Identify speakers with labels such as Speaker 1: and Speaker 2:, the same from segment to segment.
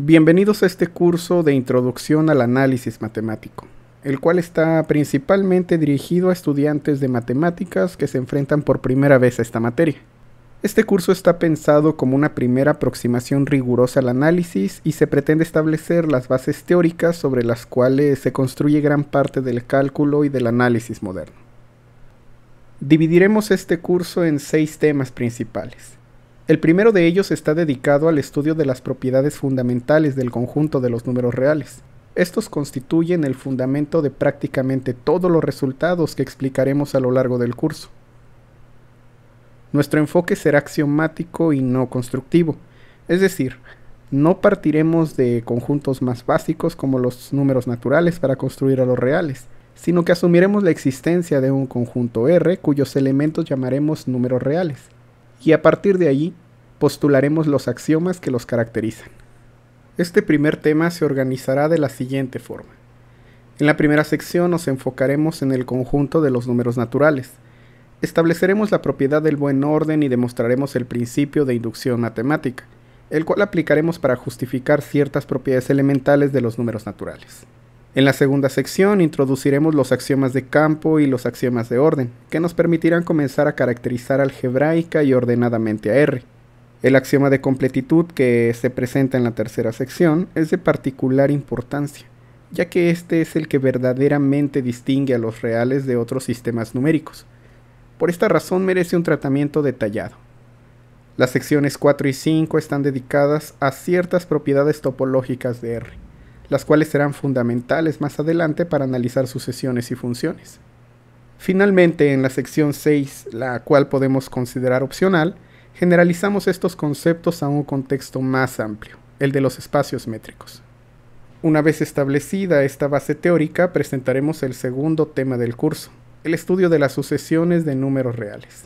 Speaker 1: Bienvenidos a este curso de Introducción al Análisis Matemático, el cual está principalmente dirigido a estudiantes de matemáticas que se enfrentan por primera vez a esta materia. Este curso está pensado como una primera aproximación rigurosa al análisis y se pretende establecer las bases teóricas sobre las cuales se construye gran parte del cálculo y del análisis moderno. Dividiremos este curso en seis temas principales el primero de ellos está dedicado al estudio de las propiedades fundamentales del conjunto de los números reales. Estos constituyen el fundamento de prácticamente todos los resultados que explicaremos a lo largo del curso. Nuestro enfoque será axiomático y no constructivo, es decir, no partiremos de conjuntos más básicos como los números naturales para construir a los reales, sino que asumiremos la existencia de un conjunto R cuyos elementos llamaremos números reales, y a partir de allí postularemos los axiomas que los caracterizan. Este primer tema se organizará de la siguiente forma. En la primera sección nos enfocaremos en el conjunto de los números naturales. Estableceremos la propiedad del buen orden y demostraremos el principio de inducción matemática, el cual aplicaremos para justificar ciertas propiedades elementales de los números naturales. En la segunda sección introduciremos los axiomas de campo y los axiomas de orden, que nos permitirán comenzar a caracterizar algebraica y ordenadamente a R. El axioma de completitud que se presenta en la tercera sección es de particular importancia, ya que este es el que verdaderamente distingue a los reales de otros sistemas numéricos. Por esta razón merece un tratamiento detallado. Las secciones 4 y 5 están dedicadas a ciertas propiedades topológicas de R, las cuales serán fundamentales más adelante para analizar sucesiones y funciones. Finalmente, en la sección 6, la cual podemos considerar opcional, generalizamos estos conceptos a un contexto más amplio, el de los espacios métricos. Una vez establecida esta base teórica, presentaremos el segundo tema del curso, el estudio de las sucesiones de números reales.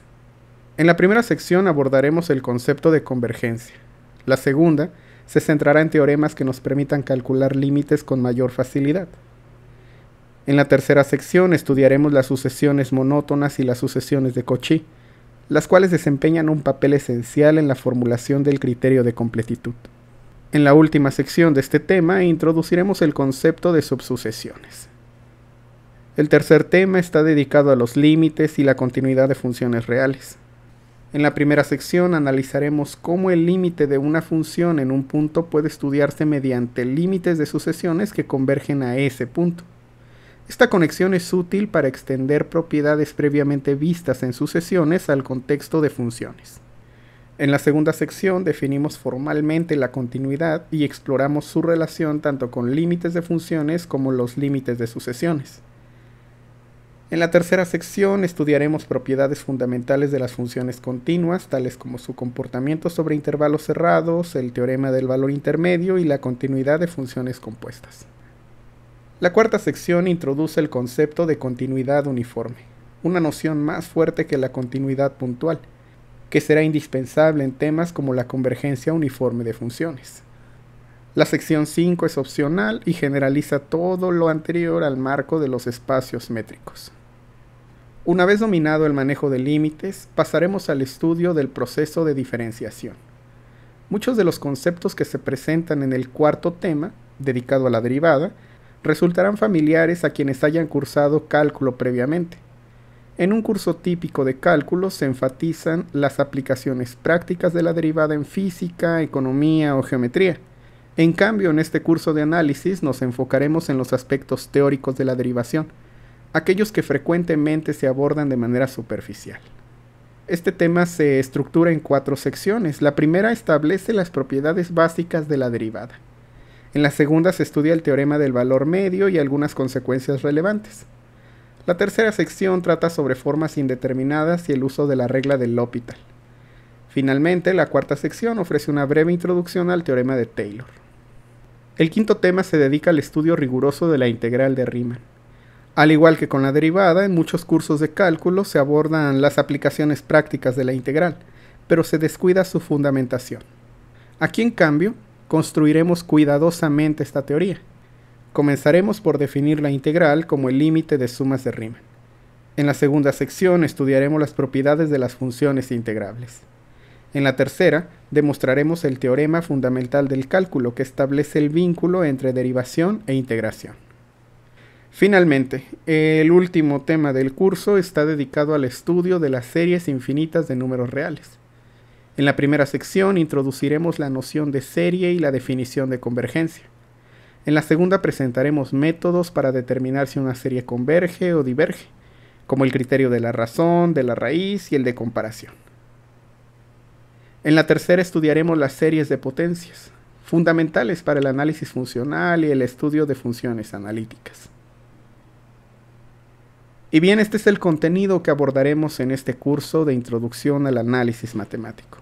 Speaker 1: En la primera sección abordaremos el concepto de convergencia. La segunda se centrará en teoremas que nos permitan calcular límites con mayor facilidad. En la tercera sección estudiaremos las sucesiones monótonas y las sucesiones de Cauchy, las cuales desempeñan un papel esencial en la formulación del criterio de completitud. En la última sección de este tema introduciremos el concepto de subsucesiones. El tercer tema está dedicado a los límites y la continuidad de funciones reales. En la primera sección analizaremos cómo el límite de una función en un punto puede estudiarse mediante límites de sucesiones que convergen a ese punto. Esta conexión es útil para extender propiedades previamente vistas en sucesiones al contexto de funciones. En la segunda sección definimos formalmente la continuidad y exploramos su relación tanto con límites de funciones como los límites de sucesiones. En la tercera sección estudiaremos propiedades fundamentales de las funciones continuas, tales como su comportamiento sobre intervalos cerrados, el teorema del valor intermedio y la continuidad de funciones compuestas. La cuarta sección introduce el concepto de continuidad uniforme, una noción más fuerte que la continuidad puntual, que será indispensable en temas como la convergencia uniforme de funciones. La sección 5 es opcional y generaliza todo lo anterior al marco de los espacios métricos. Una vez dominado el manejo de límites, pasaremos al estudio del proceso de diferenciación. Muchos de los conceptos que se presentan en el cuarto tema, dedicado a la derivada, resultarán familiares a quienes hayan cursado cálculo previamente. En un curso típico de cálculo se enfatizan las aplicaciones prácticas de la derivada en física, economía o geometría. En cambio, en este curso de análisis nos enfocaremos en los aspectos teóricos de la derivación, aquellos que frecuentemente se abordan de manera superficial. Este tema se estructura en cuatro secciones. La primera establece las propiedades básicas de la derivada. En la segunda se estudia el teorema del valor medio y algunas consecuencias relevantes. La tercera sección trata sobre formas indeterminadas y el uso de la regla del L'Hopital. Finalmente, la cuarta sección ofrece una breve introducción al teorema de Taylor. El quinto tema se dedica al estudio riguroso de la integral de Riemann. Al igual que con la derivada, en muchos cursos de cálculo se abordan las aplicaciones prácticas de la integral, pero se descuida su fundamentación. Aquí, en cambio, construiremos cuidadosamente esta teoría. Comenzaremos por definir la integral como el límite de sumas de Riemann. En la segunda sección estudiaremos las propiedades de las funciones integrables. En la tercera, demostraremos el teorema fundamental del cálculo que establece el vínculo entre derivación e integración. Finalmente, el último tema del curso está dedicado al estudio de las series infinitas de números reales. En la primera sección introduciremos la noción de serie y la definición de convergencia. En la segunda presentaremos métodos para determinar si una serie converge o diverge, como el criterio de la razón, de la raíz y el de comparación. En la tercera estudiaremos las series de potencias, fundamentales para el análisis funcional y el estudio de funciones analíticas. Y bien, este es el contenido que abordaremos en este curso de Introducción al Análisis Matemático.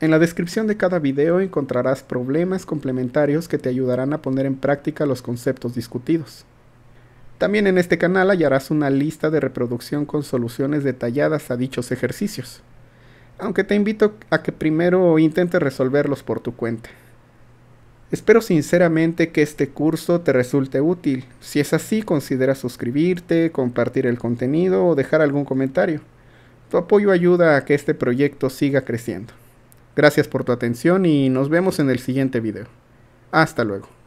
Speaker 1: En la descripción de cada video encontrarás problemas complementarios que te ayudarán a poner en práctica los conceptos discutidos. También en este canal hallarás una lista de reproducción con soluciones detalladas a dichos ejercicios, aunque te invito a que primero intentes resolverlos por tu cuenta. Espero sinceramente que este curso te resulte útil. Si es así, considera suscribirte, compartir el contenido o dejar algún comentario. Tu apoyo ayuda a que este proyecto siga creciendo. Gracias por tu atención y nos vemos en el siguiente video. Hasta luego.